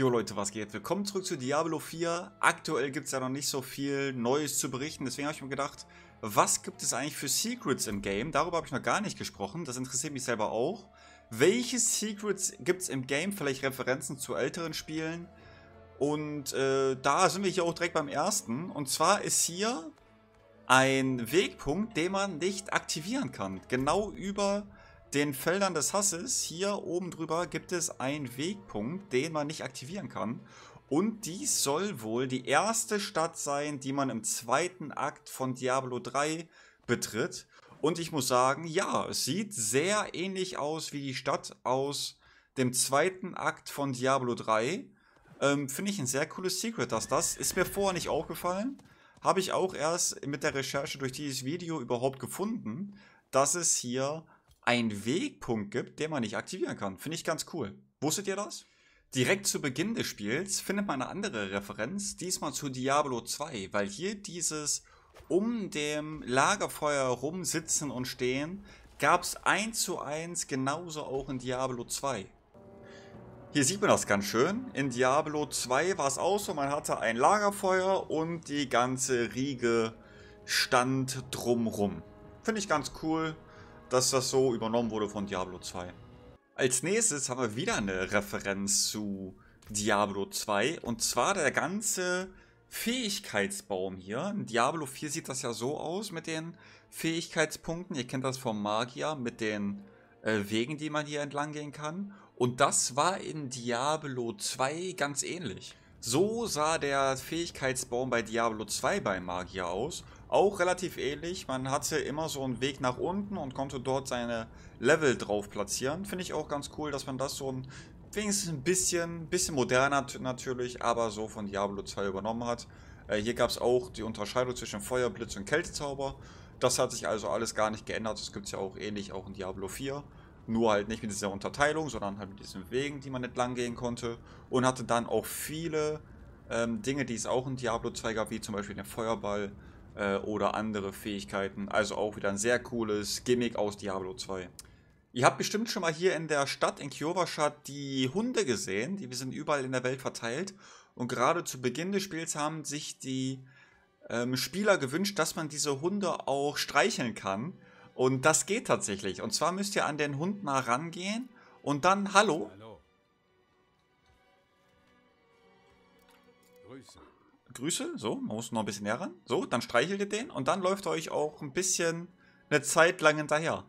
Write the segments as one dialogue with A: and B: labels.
A: Jo Leute, was geht? Willkommen zurück zu Diablo 4. Aktuell gibt es ja noch nicht so viel Neues zu berichten, deswegen habe ich mir gedacht, was gibt es eigentlich für Secrets im Game? Darüber habe ich noch gar nicht gesprochen, das interessiert mich selber auch. Welche Secrets gibt es im Game? Vielleicht Referenzen zu älteren Spielen? Und äh, da sind wir hier auch direkt beim ersten. Und zwar ist hier ein Wegpunkt, den man nicht aktivieren kann. Genau über den Feldern des Hasses hier oben drüber gibt es einen Wegpunkt, den man nicht aktivieren kann. Und dies soll wohl die erste Stadt sein, die man im zweiten Akt von Diablo 3 betritt. Und ich muss sagen, ja, es sieht sehr ähnlich aus wie die Stadt aus dem zweiten Akt von Diablo 3. Ähm, Finde ich ein sehr cooles Secret, dass das ist mir vorher nicht aufgefallen. Habe ich auch erst mit der Recherche durch dieses Video überhaupt gefunden, dass es hier einen Wegpunkt gibt, den man nicht aktivieren kann. Finde ich ganz cool. Wusstet ihr das? Direkt zu Beginn des Spiels findet man eine andere Referenz, diesmal zu Diablo 2, weil hier dieses um dem Lagerfeuer rumsitzen und stehen gab es 1 zu 1 genauso auch in Diablo 2. Hier sieht man das ganz schön. In Diablo 2 war es auch so, man hatte ein Lagerfeuer und die ganze Riege stand drumrum. Finde ich ganz cool dass das so übernommen wurde von Diablo 2. Als nächstes haben wir wieder eine Referenz zu Diablo 2 und zwar der ganze Fähigkeitsbaum hier. In Diablo 4 sieht das ja so aus mit den Fähigkeitspunkten. Ihr kennt das vom Magier mit den äh, Wegen, die man hier entlang gehen kann. Und das war in Diablo 2 ganz ähnlich. So sah der Fähigkeitsbaum bei Diablo 2 bei Magier aus auch relativ ähnlich, man hatte immer so einen Weg nach unten und konnte dort seine Level drauf platzieren. Finde ich auch ganz cool, dass man das so ein wenigstens ein bisschen, bisschen moderner natürlich, aber so von Diablo 2 übernommen hat. Äh, hier gab es auch die Unterscheidung zwischen Feuerblitz und Kältezauber. Das hat sich also alles gar nicht geändert. Das gibt es ja auch ähnlich auch in Diablo 4. Nur halt nicht mit dieser Unterteilung, sondern halt mit diesen Wegen, die man entlang gehen konnte. Und hatte dann auch viele ähm, Dinge, die es auch in Diablo 2 gab, wie zum Beispiel den Feuerball, äh, oder andere Fähigkeiten. Also auch wieder ein sehr cooles Gimmick aus Diablo 2. Ihr habt bestimmt schon mal hier in der Stadt, in Kiovashat, die Hunde gesehen. Die sind überall in der Welt verteilt. Und gerade zu Beginn des Spiels haben sich die ähm, Spieler gewünscht, dass man diese Hunde auch streicheln kann. Und das geht tatsächlich. Und zwar müsst ihr an den Hund mal rangehen und dann Hallo. Hallo. Grüße. Grüße, so, man muss noch ein bisschen näher ran. So, dann streichelt ihr den und dann läuft er euch auch ein bisschen eine Zeit lang hinterher.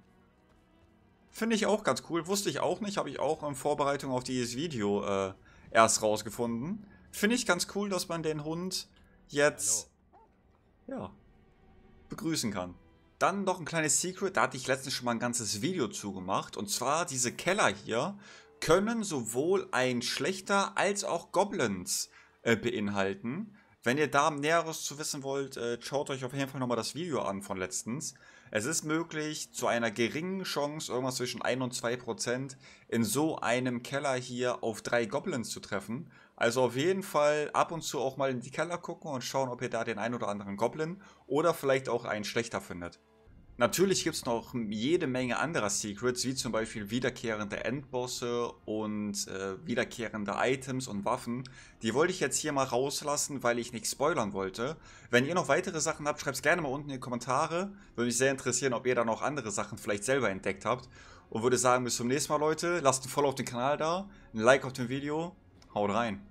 A: Finde ich auch ganz cool, wusste ich auch nicht, habe ich auch in Vorbereitung auf dieses Video äh, erst rausgefunden. Finde ich ganz cool, dass man den Hund jetzt, Hallo. ja, begrüßen kann. Dann noch ein kleines Secret, da hatte ich letztens schon mal ein ganzes Video zugemacht. Und zwar diese Keller hier können sowohl ein schlechter als auch Goblins äh, beinhalten. Wenn ihr da Näheres zu wissen wollt, äh, schaut euch auf jeden Fall nochmal das Video an von letztens. Es ist möglich, zu einer geringen Chance, irgendwas zwischen 1 und 2 Prozent, in so einem Keller hier auf drei Goblins zu treffen. Also auf jeden Fall ab und zu auch mal in die Keller gucken und schauen, ob ihr da den ein oder anderen Goblin oder vielleicht auch einen schlechter findet. Natürlich gibt es noch jede Menge anderer Secrets, wie zum Beispiel wiederkehrende Endbosse und äh, wiederkehrende Items und Waffen. Die wollte ich jetzt hier mal rauslassen, weil ich nicht spoilern wollte. Wenn ihr noch weitere Sachen habt, schreibt es gerne mal unten in die Kommentare. Würde mich sehr interessieren, ob ihr da noch andere Sachen vielleicht selber entdeckt habt. Und würde sagen, bis zum nächsten Mal, Leute. Lasst ein Follow auf den Kanal da, ein Like auf dem Video. Haut rein.